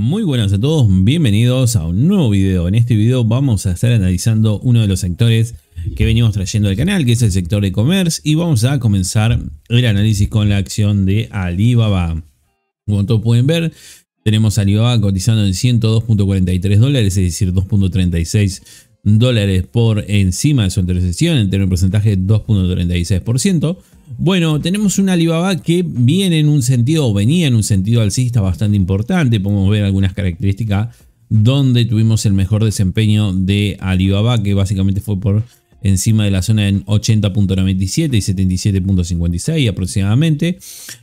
Muy buenas a todos, bienvenidos a un nuevo video. En este video vamos a estar analizando uno de los sectores que venimos trayendo al canal, que es el sector de comercio y vamos a comenzar el análisis con la acción de Alibaba. Como todos pueden ver, tenemos a Alibaba cotizando en 102.43 dólares, es decir, 2.36 dólares por encima de su intersección, en tener un porcentaje de 2.36%. Bueno, tenemos una Alibaba que viene en un sentido o venía en un sentido alcista bastante importante. Podemos ver algunas características donde tuvimos el mejor desempeño de Alibaba, que básicamente fue por encima de la zona en 80.97 y 77.56 aproximadamente,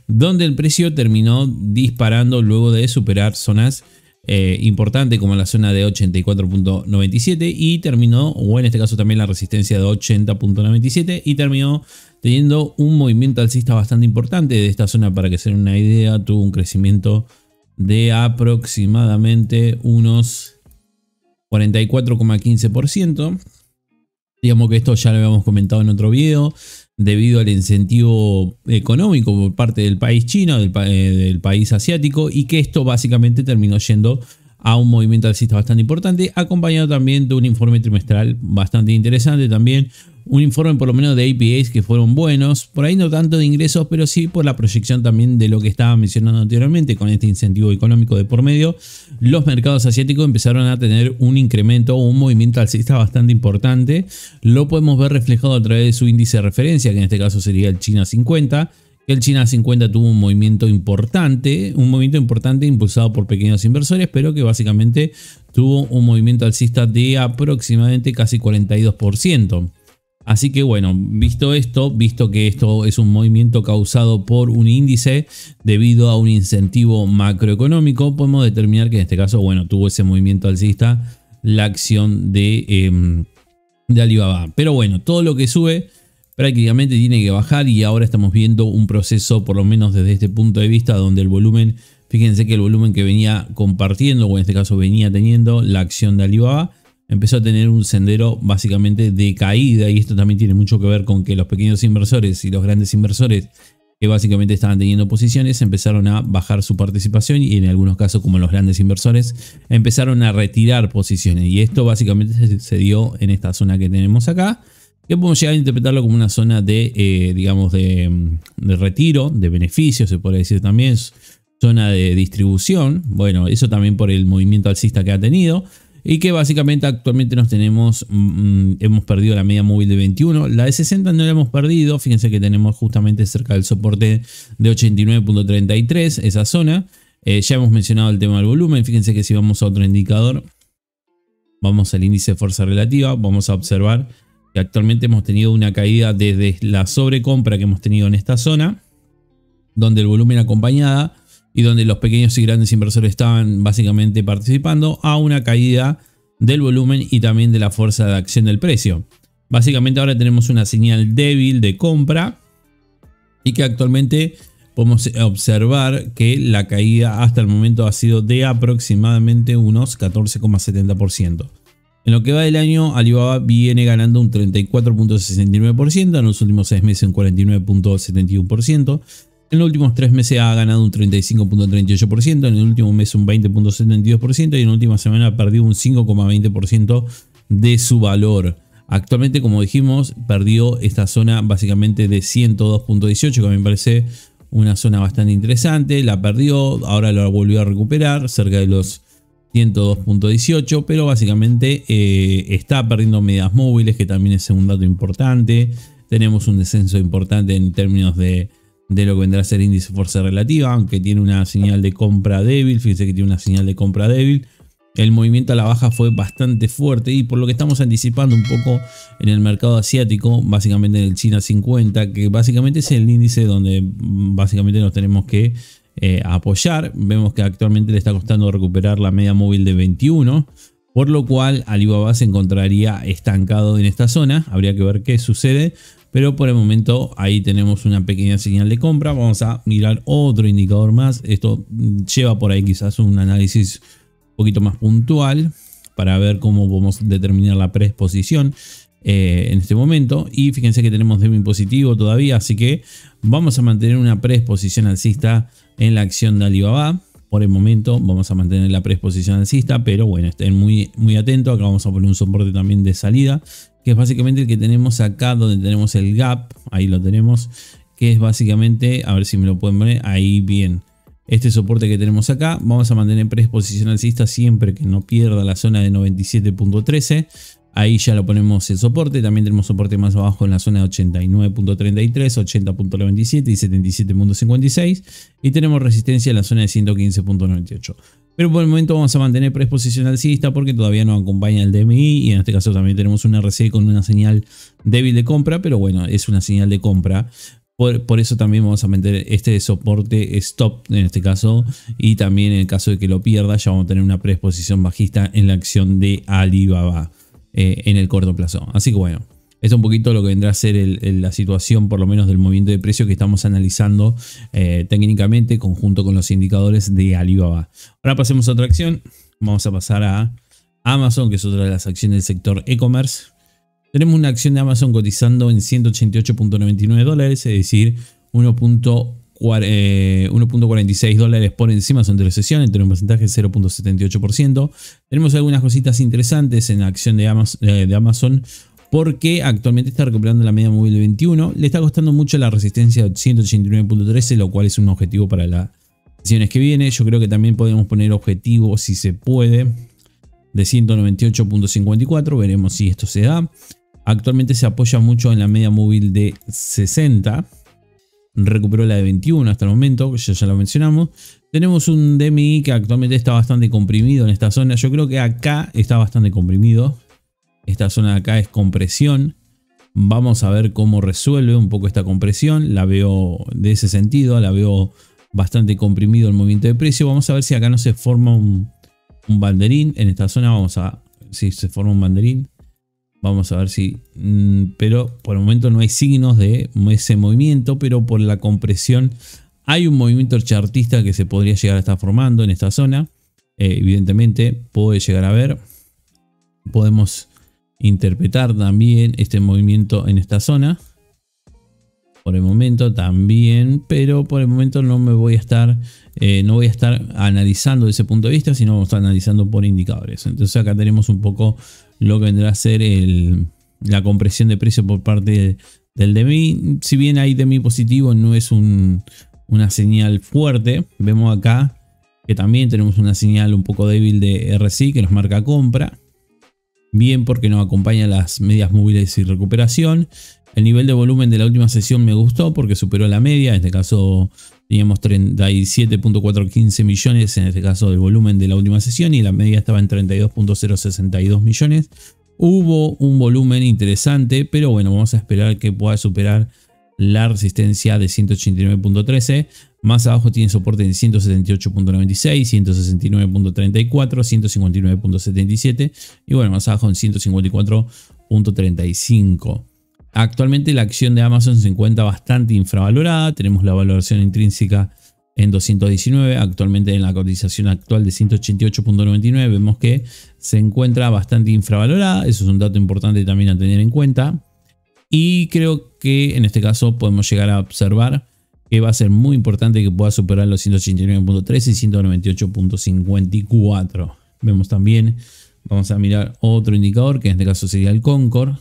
donde el precio terminó disparando luego de superar zonas eh, importante como la zona de 84.97 y terminó, o en este caso también la resistencia de 80.97 y terminó teniendo un movimiento alcista bastante importante de esta zona para que se den una idea, tuvo un crecimiento de aproximadamente unos 44,15%. Digamos que esto ya lo habíamos comentado en otro video debido al incentivo económico por parte del país chino, eh, del, país asiático, y que esto básicamente terminó yendo a un movimiento alcista bastante importante, acompañado también de un informe trimestral bastante interesante también, un informe por lo menos de APAs que fueron buenos, por ahí no tanto de ingresos, pero sí por la proyección también de lo que estaba mencionando anteriormente, con este incentivo económico de por medio, los mercados asiáticos empezaron a tener un incremento o un movimiento alcista bastante importante, lo podemos ver reflejado a través de su índice de referencia, que en este caso sería el China 50, el China 50 tuvo un movimiento importante, un movimiento importante impulsado por pequeños inversores, pero que básicamente tuvo un movimiento alcista de aproximadamente casi 42%. Así que bueno, visto esto, visto que esto es un movimiento causado por un índice debido a un incentivo macroeconómico, podemos determinar que en este caso, bueno, tuvo ese movimiento alcista la acción em, de, Alibaba. Pero bueno, todo lo que sube prácticamente tiene que bajar y ahora estamos viendo un proceso, por lo menos desde este punto de vista, donde el volumen, fíjense que el volumen que venía compartiendo, o en este caso venía teniendo la acción de Alibaba, empezó a tener un sendero básicamente de caída y esto también tiene mucho que ver con que los pequeños inversores y los grandes inversores que básicamente estaban teniendo posiciones empezaron a bajar su participación y en algunos casos como los grandes inversores empezaron a retirar posiciones y esto básicamente se dio en esta zona que tenemos acá que podemos llegar a interpretarlo como una zona de eh, digamos de, de retiro de beneficios se puede decir también zona de distribución bueno eso también por el movimiento alcista que ha tenido y que básicamente actualmente nos tenemos, mm, mm, hemos perdido la media móvil de 21, la de 60 no la hemos perdido, fíjense que tenemos justamente cerca del soporte de 89.33, esa zona, eh, ya hemos mencionado el tema del volumen, fíjense que si vamos a otro indicador, vamos al índice de fuerza relativa, vamos a observar que actualmente hemos tenido una caída desde la sobrecompra que hemos tenido en esta zona, donde el volumen acompañada y donde los pequeños y grandes inversores estaban básicamente participando a una caída del volumen y también de la fuerza de acción del precio. Básicamente ahora tenemos una señal débil de compra y que actualmente podemos observar que la caída hasta el momento ha sido de aproximadamente unos 14,70%. En lo que va del año, Alibaba viene ganando un 34.69%, en los últimos seis meses un 49.71%, en los últimos tres meses ha ganado un 35.38%, en el último mes un 20.72% y en la última semana perdió un 5.20% de su valor. Actualmente, como dijimos, perdió esta zona básicamente de 102.18, que a mí me parece una zona bastante interesante. La perdió, ahora la volvió a recuperar cerca de los 102.18, pero básicamente eh, está perdiendo medias móviles, que también es un dato importante. Tenemos un descenso importante en términos de de lo que vendrá a ser índice fuerza relativa, aunque tiene una señal de compra débil, fíjense que tiene una señal de compra débil, el movimiento a la baja fue bastante fuerte y por lo que estamos anticipando un poco en el mercado asiático, básicamente en el China 50, que básicamente es el índice donde básicamente nos tenemos que eh, apoyar, vemos que actualmente le está costando recuperar la media móvil de 21, por lo cual Alibaba se encontraría estancado en esta zona. Habría que ver qué sucede. Pero por el momento ahí tenemos una pequeña señal de compra. Vamos a mirar otro indicador más. Esto lleva por ahí quizás un análisis un poquito más puntual para ver cómo podemos determinar la preposición eh, en este momento. Y fíjense que tenemos demi positivo todavía, así que vamos a mantener una preposición alcista en la acción de Alibaba. Por el momento vamos a mantener la preposición alcista, pero bueno, estén muy, muy atentos. Acá vamos a poner un soporte también de salida que es básicamente el que tenemos acá donde tenemos el gap, ahí lo tenemos, que es básicamente, a ver si me lo pueden ver, ahí bien. Este soporte que tenemos acá, vamos a mantener en pre-exposición alcista siempre que no pierda la zona de 97.13. Ahí ya lo ponemos el soporte. También tenemos soporte más abajo en la zona de 89.33, 80.97 y 77.56. Y tenemos resistencia en la zona de 115.98. Pero por el momento vamos a mantener presposición alcista porque todavía no acompaña el DMI y en este caso también tenemos un RC con una señal débil de compra, pero bueno, es una señal de compra. Por, eso también vamos a mantener este soporte stop en este caso. Y también en el caso de que lo pierda, ya vamos a tener una presposición bajista en la acción de Alibaba eh, en el corto plazo. Así que bueno, es un poquito lo que vendrá a ser la situación, por lo menos del movimiento de precio que estamos analizando eh, técnicamente, conjunto con los indicadores de Alibaba. Ahora pasemos a otra acción. Vamos a pasar a Amazon, que es otra de las acciones del sector e-commerce. Tenemos una acción de Amazon cotizando en 188.99 dólares, es decir, 1.46 eh, dólares por encima de la sesión, entre un porcentaje de 0.78%. Tenemos algunas cositas interesantes en la acción de eh, de Amazon porque actualmente está recuperando la media móvil de 21. Le está costando mucho la resistencia de 189.13, lo cual es un objetivo para las sesiones que vienen Yo creo que también podemos poner objetivo, si se puede, de 198.54. Veremos si esto se da. Actualmente se apoya mucho en la media móvil de 60. Recuperó la de 21 hasta el momento, ya, ya lo mencionamos. Tenemos un DMI que actualmente está bastante comprimido en esta zona. Yo creo que acá está bastante comprimido esta zona de acá es compresión. Vamos a ver cómo resuelve un poco esta compresión. La veo de ese sentido, la veo bastante comprimido el movimiento de precio. Vamos a ver si acá no se forma un, banderín. En esta zona vamos a si se forma un banderín. Vamos a ver si... Mm, pero por el momento no hay signos de ese movimiento, pero por la compresión hay un movimiento chartista que se podría llegar a estar formando en esta zona. Eh, evidentemente puede llegar a ver. Podemos interpretar también este movimiento en esta zona. Por el momento también, pero por el momento no me voy a estar, eh, no voy a estar analizando de ese punto de vista, sino vamos a estar analizando por indicadores. Entonces acá tenemos un poco lo que vendrá a ser el, la compresión de precio por parte de, del DMI. Si bien hay DMI positivo, no es una señal fuerte. Vemos acá que también tenemos una señal un poco débil de RSI que nos marca compra bien porque nos acompaña las medias móviles y recuperación. El nivel de volumen de la última sesión me gustó porque superó la media, en este caso teníamos 37.415 millones, en este caso del volumen de la última sesión y la media estaba en 32.062 millones. Hubo un volumen interesante, pero bueno, vamos a esperar que pueda superar la resistencia de 189.13. Más abajo tiene soporte en 178.96, 169.34, 159.77 y bueno, más abajo en 154.35. Actualmente la acción de Amazon se encuentra bastante infravalorada. Tenemos la valoración intrínseca en 219. Actualmente en la cotización actual de 188.99 vemos que se encuentra bastante infravalorada. Eso es un dato importante también a tener en cuenta. Y creo que en este caso podemos llegar a observar que va a ser muy importante que pueda superar los 189.3 y 198.54. Vemos también, vamos a mirar otro indicador, que en este caso sería el Concord.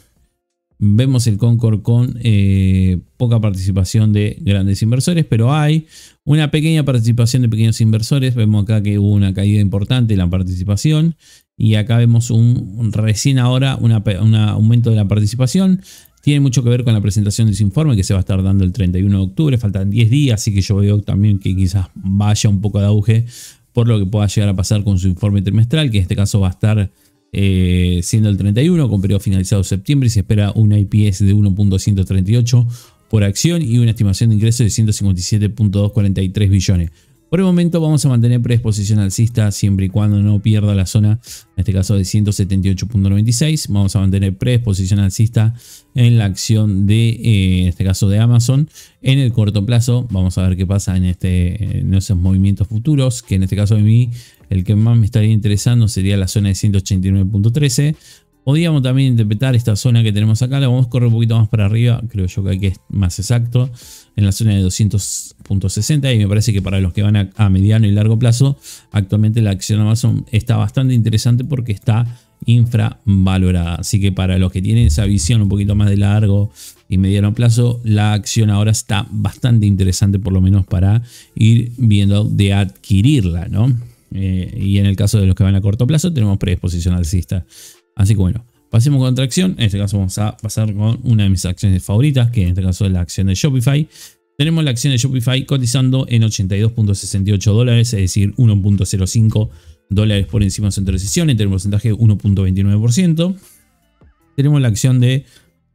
Vemos el Concord con eh, poca participación de grandes inversores, pero hay una pequeña participación de pequeños inversores. Vemos acá que hubo una caída importante en la participación. Y acá vemos recién ahora un aumento de la participación. Tiene mucho que ver con la presentación de su informe que se va a estar dando el 31 de octubre, faltan 10 días, así que yo veo también que quizás vaya un poco de auge por lo que pueda llegar a pasar con su informe trimestral, que en este caso va a estar eh, siendo el 31, con periodo finalizado septiembre, y se espera un IPS de 1.138 por acción y una estimación de ingresos de 157.243 billones. Por el momento vamos a mantener predisposición alcista siempre y cuando no pierda la zona, en este caso de 178.96. Vamos a mantener predisposición alcista en la acción de, eh, en este caso de Amazon. En el corto plazo vamos a ver qué pasa en, este, en esos movimientos futuros, que en este caso de mí el que más me estaría interesando sería la zona de 189.13. Podríamos también interpretar esta zona que tenemos acá, la vamos a correr un poquito más para arriba, creo yo que aquí es más exacto en la zona de 200.60 y me parece que para los que van a, mediano y largo plazo, actualmente la acción Amazon está bastante interesante porque está infravalorada. Así que para los que tienen esa visión un poquito más de largo y mediano plazo, la acción ahora está bastante interesante por lo menos para ir viendo de adquirirla, ¿no? Eh, y en el caso de los que van a corto plazo, tenemos predisposición alcista. Así que bueno, Pasemos con otra acción. En este caso vamos a pasar con una de mis acciones favoritas, que en este caso es la acción de Shopify. Tenemos la acción de Shopify cotizando en 82.68 dólares, es decir, 1.05 dólares por encima de su intercesión, entre un porcentaje 1.29%. Tenemos la acción de,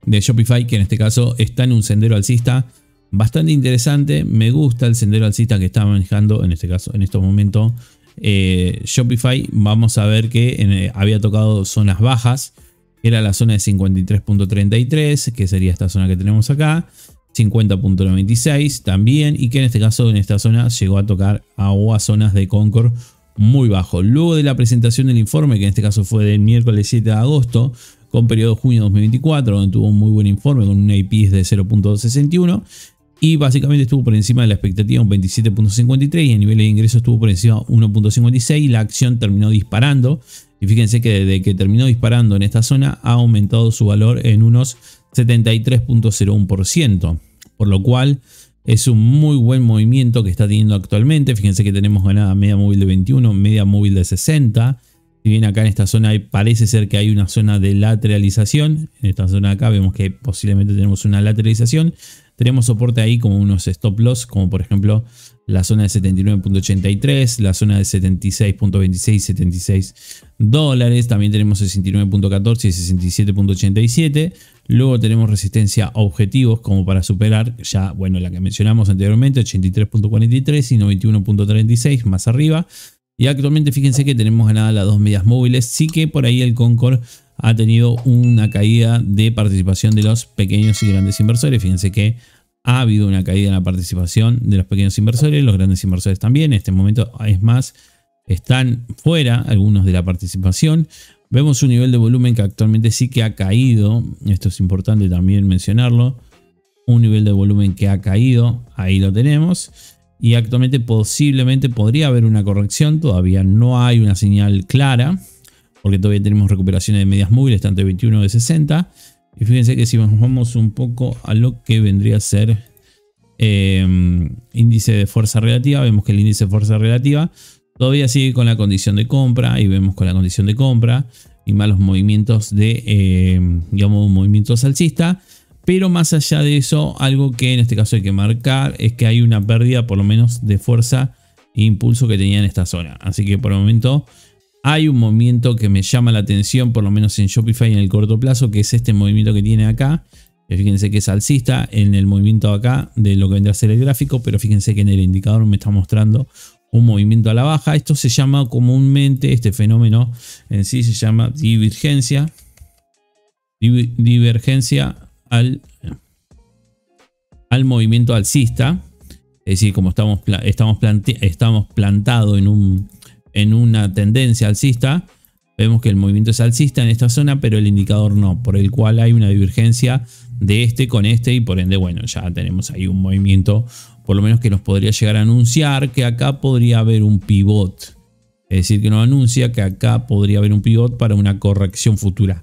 Shopify, que en este caso está en un sendero alcista bastante interesante. Me gusta el sendero alcista que está manejando en este caso, en estos momentos, eh, Shopify. Vamos a ver que eh, había tocado zonas bajas era la zona de 53.33, que sería esta zona que tenemos acá, 50.96 también, y que en este caso en esta zona llegó a tocar agua zonas de Concord muy bajo. Luego de la presentación del informe, que en este caso fue del miércoles 7 de agosto, con periodo junio 2024, donde tuvo un muy buen informe con un IP de 0.61, y básicamente estuvo por encima de la expectativa un 27.53 y el nivel de ingresos estuvo por encima 1.56 y la acción terminó disparando y fíjense que desde que terminó disparando en esta zona ha aumentado su valor en unos 73.01%, por lo cual es un muy buen movimiento que está teniendo actualmente. Fíjense que tenemos ganada media móvil de 21, media móvil de 60. Si bien acá en esta zona parece ser que hay una zona de lateralización, en esta zona acá vemos que posiblemente tenemos una lateralización. Tenemos soporte ahí como unos stop loss, como por ejemplo la zona de 79.83, la zona de 76.26, 76 dólares. También tenemos 69.14 y 67.87. Luego tenemos resistencia a objetivos como para superar, ya bueno, la que mencionamos anteriormente, 83.43 y 91.36 más arriba. Y actualmente fíjense que tenemos ganadas las dos medias móviles. Sí que por ahí el Concord ha tenido una caída de participación de los pequeños y grandes inversores. Fíjense que ha habido una caída en la participación de los pequeños inversores, los grandes inversores también. En este momento, es más, están fuera algunos de la participación. Vemos un nivel de volumen que actualmente sí que ha caído. Esto es importante también mencionarlo. Un nivel de volumen que ha caído. Ahí lo tenemos y actualmente posiblemente podría haber una corrección, todavía no hay una señal clara, porque todavía tenemos recuperaciones de medias móviles, tanto de 21 de 60. Y fíjense que si vamos un poco a lo que vendría a ser em, índice de fuerza relativa, vemos que el índice de fuerza relativa todavía sigue con la condición de compra y vemos con la condición de compra y malos movimientos de, em, digamos, un movimiento pero más allá de eso, algo que en este caso hay que marcar es que hay una pérdida por lo menos de fuerza e impulso que tenía en esta zona. Así que por el momento hay un movimiento que me llama la atención, por lo menos en Shopify en el corto plazo, que es este movimiento que tiene acá. Eh, fíjense que es alcista en el movimiento acá de lo que vendrá a ser el gráfico, pero fíjense que en el indicador me está mostrando un movimiento a la baja. Esto se llama comúnmente, este fenómeno en sí se llama divergencia. Divergencia al, movimiento alcista. Es decir, como estamos, estamos, plantados en, un, en una tendencia alcista, vemos que el movimiento es alcista en esta zona, pero el indicador no, por el cual hay una divergencia de este con este y por ende, bueno, ya tenemos ahí un movimiento, por lo menos que nos podría llegar a anunciar que acá podría haber un pivot. Es decir, que nos anuncia que acá podría haber un pivot para una corrección futura.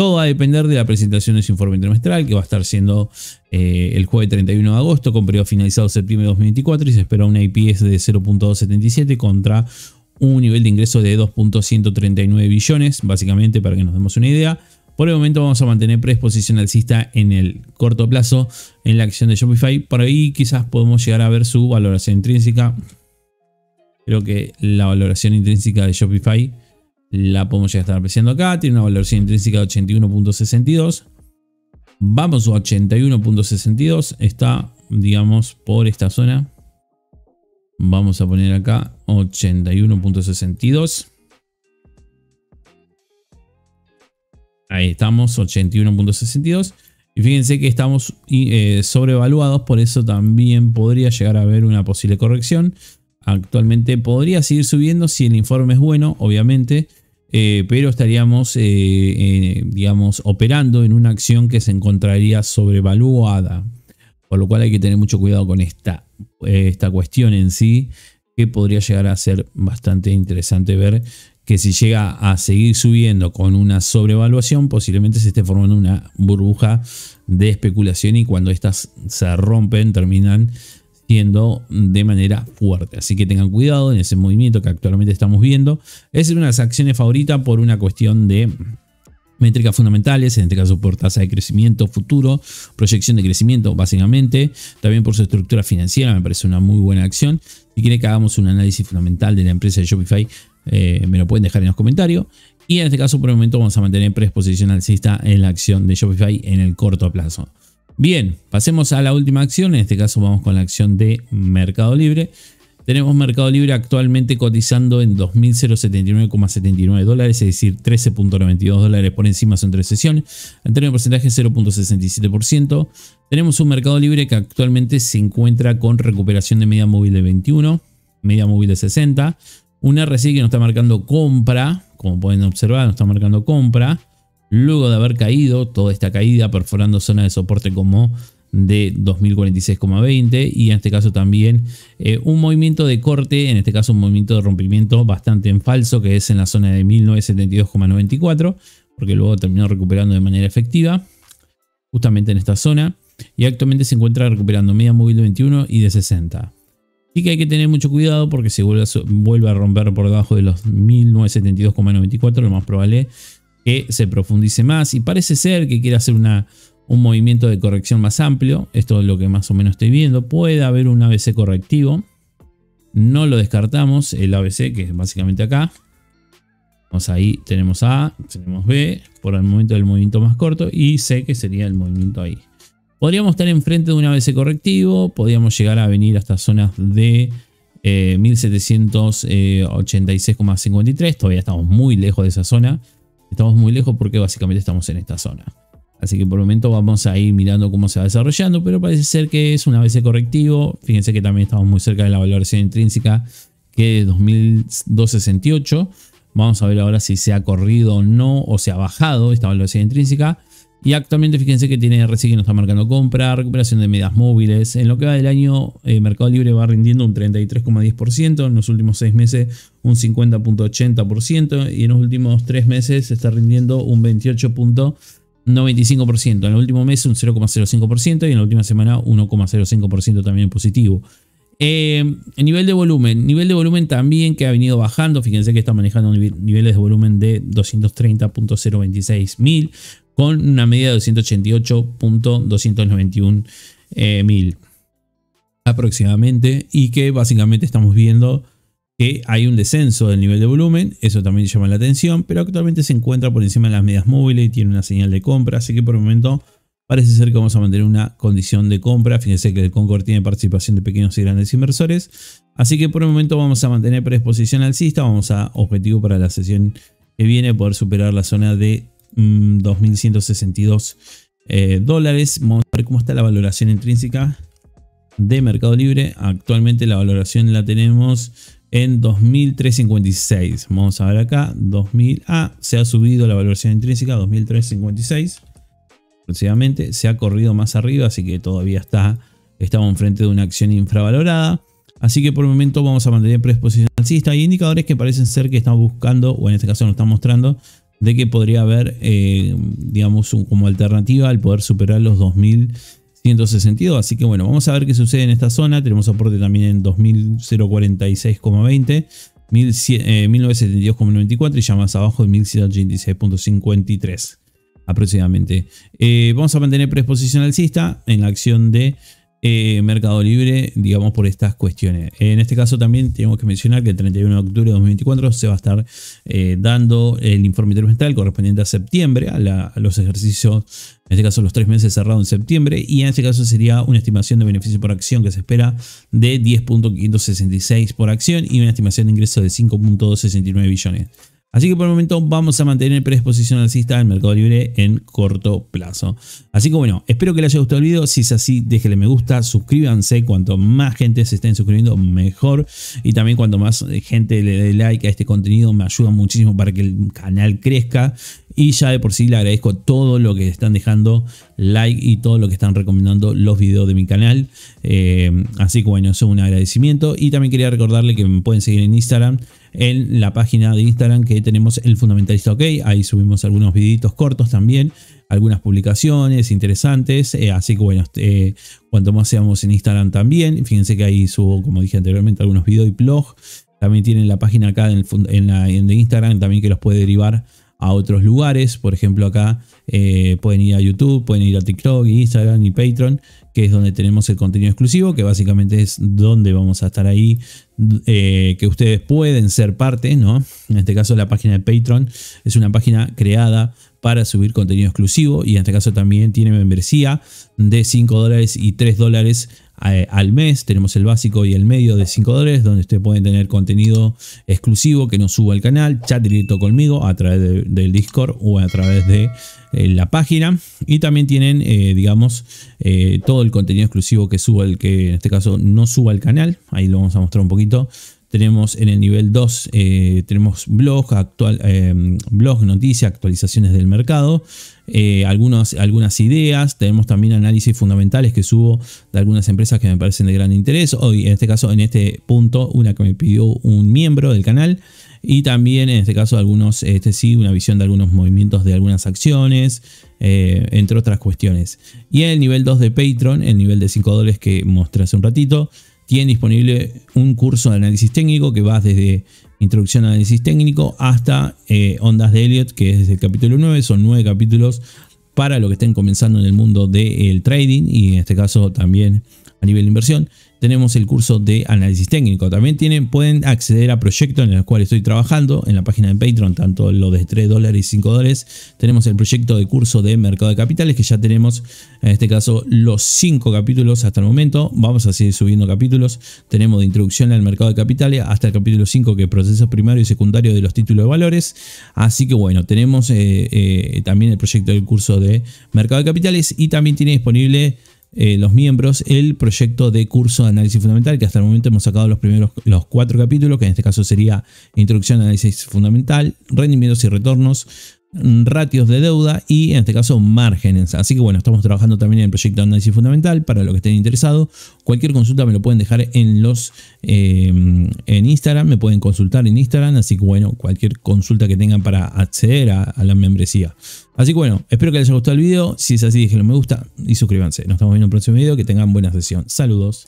Todo va a depender de la presentación de su informe trimestral, que va a estar siendo eh, el jueves 31 de agosto, con periodo finalizado septiembre de 2024, y se espera un IPS de 0.277 contra un nivel de ingreso de 2.139 billones, básicamente para que nos demos una idea. Por el momento vamos a mantener presposición alcista en el corto plazo en la acción de Shopify. Por ahí quizás podemos llegar a ver su valoración intrínseca. Creo que la valoración intrínseca de Shopify la podemos ya estar apreciando acá. Tiene una valoración intrínseca de 81.62. Vamos a 81.62. Está, digamos, por esta zona. Vamos a poner acá 81.62. Ahí estamos, 81.62. Y fíjense que estamos eh, sobrevaluados, por eso también podría llegar a haber una posible corrección. Actualmente podría seguir subiendo si el informe es bueno, obviamente. Eh, pero estaríamos, eh, eh, digamos, operando en una acción que se encontraría sobrevaluada, por lo cual hay que tener mucho cuidado con esta, esta cuestión en sí, que podría llegar a ser bastante interesante ver que si llega a seguir subiendo con una sobrevaluación, posiblemente se esté formando una burbuja de especulación y cuando éstas se rompen terminan de manera fuerte. Así que tengan cuidado en ese movimiento que actualmente estamos viendo. Es una de las acciones favoritas por una cuestión de métricas fundamentales, en este caso por tasa de crecimiento futuro, proyección de crecimiento básicamente, también por su estructura financiera, me parece una muy buena acción. Si quiere que hagamos un análisis fundamental de la empresa de Shopify, eh, me lo pueden dejar en los comentarios. Y en este caso por el momento vamos a mantener presposición alcista en la acción de Shopify en el corto plazo. Bien, pasemos a la última acción. En este caso vamos con la acción de Mercado Libre. Tenemos Mercado Libre actualmente cotizando en 2.079,79 dólares, es decir, 13.92 dólares por encima de su sesiones. En términos de porcentaje 0.67%. Tenemos un Mercado Libre que actualmente se encuentra con recuperación de media móvil de 21, media móvil de 60. Una RSI que nos está marcando compra, como pueden observar, nos está marcando compra luego de haber caído toda esta caída perforando zona de soporte como de 2046,20 y en este caso también eh, un movimiento de corte, en este caso un movimiento de rompimiento bastante en falso que es en la zona de 1972,94 porque luego terminó recuperando de manera efectiva justamente en esta zona y actualmente se encuentra recuperando media móvil de 21 y de 60. Así que hay que tener mucho cuidado porque si vuelve a, vuelve a romper por debajo de los 1972,94 lo más probable que se profundice más y parece ser que quiere hacer una, un movimiento de corrección más amplio. Esto es lo que más o menos estoy viendo. Puede haber un ABC correctivo. No lo descartamos. El ABC, que es básicamente acá. Vamos ahí, tenemos A, tenemos B, por el momento el movimiento más corto, y C, que sería el movimiento ahí. Podríamos estar enfrente de un ABC correctivo, podríamos llegar a venir hasta zonas de 1786,53, eh, eh, todavía estamos muy lejos de esa zona, estamos muy lejos porque básicamente estamos en esta zona. Así que por el momento vamos a ir mirando cómo se va desarrollando, pero parece ser que es un ABC correctivo. Fíjense que también estamos muy cerca de la valoración intrínseca que es 2268. Vamos a ver ahora si se ha corrido o no, o se ha bajado esta valoración intrínseca. Y actualmente fíjense que tiene RSI que nos está marcando compra, recuperación de medias móviles. En lo que va del año, eh, Mercado Libre va rindiendo un 33,10%, en los últimos 6 meses un 50,80% y en los últimos 3 meses está rindiendo un 28,95%. En el último mes un 0,05% y en la última semana 1,05% también positivo. Eh, nivel de volumen, nivel de volumen también que ha venido bajando. Fíjense que está manejando niveles de volumen de 230.026 mil con una media de 288.291 eh, mil aproximadamente y que básicamente estamos viendo que hay un descenso del nivel de volumen, eso también llama la atención, pero actualmente se encuentra por encima de las medias móviles y tiene una señal de compra, así que por el momento parece ser que vamos a mantener una condición de compra. Fíjense que el Concord tiene participación de pequeños y grandes inversores, así que por el momento vamos a mantener predisposición alcista, vamos a objetivo para la sesión que viene poder superar la zona de 2.162 mm, eh, dólares. Vamos a ver cómo está la valoración intrínseca de Mercado Libre. Actualmente la valoración la tenemos en 2.356. Vamos a ver acá, 2.000. a ah, se ha subido la valoración intrínseca, 2.356. Precisamente se ha corrido más arriba, así que todavía está, estamos enfrente de una acción infravalorada. Así que por el momento vamos a mantener predisposición alcista. Hay indicadores que parecen ser que estamos buscando, o en este caso nos están mostrando, de que podría haber, eh, digamos, como alternativa al poder superar los 2162. Así que bueno, vamos a ver qué sucede en esta zona. Tenemos aporte también en 2046,20. 1972,94 eh, y ya más abajo en 1186,53 aproximadamente. Eh, vamos a mantener predisposición alcista en la acción de eh, Mercado Libre, digamos, por estas cuestiones. En este caso también tenemos que mencionar que el 31 de octubre de 2024 se va a estar eh, dando el informe trimestral correspondiente a septiembre, a, a, los ejercicios, en este caso los tres meses cerrados en septiembre, y en este caso sería una estimación de beneficio por acción que se espera de 10.566 por acción y una estimación de ingreso de 5.269 billones. Así que por el momento vamos a mantener predisposición alcista del mercado libre en corto plazo. Así que bueno, espero que les haya gustado el video. Si es así, déjenle me gusta, suscríbanse. Cuanto más gente se estén suscribiendo, mejor. Y también cuanto más eh, gente le dé like a este contenido, me ayuda muchísimo para que el canal crezca. Y ya de por sí le agradezco todo lo que están dejando like y todo lo que están recomendando los videos de mi canal. Eh, así que bueno, eso es un agradecimiento. Y también quería recordarle que me pueden seguir en Instagram en la página de Instagram que tenemos El Fundamentalista OK. Ahí subimos algunos videitos cortos también, algunas publicaciones interesantes. Eh, así que bueno, eh, cuanto más seamos en Instagram también, fíjense que ahí subo, como dije anteriormente, algunos videos y blogs También tienen la página acá en, en Instagram también que los puede derivar a otros lugares. Por ejemplo, acá eh, pueden ir a YouTube, pueden ir a TikTok, Instagram y Patreon, que es donde tenemos el contenido exclusivo, que básicamente es donde vamos a estar ahí, eh, que ustedes pueden ser parte, ¿no? En este caso, la página de Patreon es una página creada para subir contenido exclusivo y en este caso también tiene membresía de 5 dólares y 3 dólares al mes. Tenemos el básico y el medio de 5 dólares, donde ustedes pueden tener contenido exclusivo que no suba al canal, chat directo conmigo a través del Discord o a través de eh, la página. Y también tienen, eh, digamos, eh, todo el contenido exclusivo que suba el que en este caso no suba al canal. Ahí lo vamos a mostrar un poquito. Tenemos en el nivel 2, eh, tenemos blog, actual, eh, blog, noticias, actualizaciones del mercado, eh, algunas ideas. Tenemos también análisis fundamentales que subo de algunas empresas que me parecen de gran interés. Hoy, en este caso, en este punto, una que me pidió un miembro del canal. Y también, en este caso, algunos, este sí, una visión de algunos movimientos de algunas acciones, entre otras cuestiones. Y en el nivel 2 de Patreon, el nivel de 5 dólares que mostré hace un ratito tiene disponible un curso de análisis técnico que va desde introducción a análisis técnico hasta eh, ondas de Elliot, que es desde el capítulo 9, son 9 capítulos para lo que estén comenzando en el mundo del trading y en este caso también a nivel de inversión tenemos el curso de análisis técnico. También tienen, pueden acceder a proyectos en los cuales estoy trabajando en la página de Patreon, tanto lo de 3 dólares y 5 dólares. Tenemos el proyecto de curso de mercado de capitales, que ya tenemos en este caso los 5 capítulos hasta el momento. Vamos a seguir subiendo capítulos. Tenemos de introducción al mercado de capitales hasta el capítulo 5, que es proceso primario y secundario de los títulos de valores. Así que bueno, tenemos eh, eh, también el proyecto del curso de mercado de capitales y también tiene disponible eh, los miembros el proyecto de curso de análisis fundamental, que hasta el momento hemos sacado los primeros los cuatro capítulos, que en este caso sería Introducción a Análisis Fundamental, Rendimientos y Retornos, ratios de deuda y en este caso márgenes. Así que bueno, estamos trabajando también en el proyecto de análisis fundamental para los que estén interesados. Cualquier consulta me lo pueden dejar en los eh, en Instagram, me pueden consultar en Instagram. Así que bueno, cualquier consulta que tengan para acceder a, la membresía. Así que bueno, espero que les haya gustado el video. Si es así, déjenlo me gusta y suscríbanse. Nos estamos viendo en el próximo video. Que tengan buena sesión. Saludos.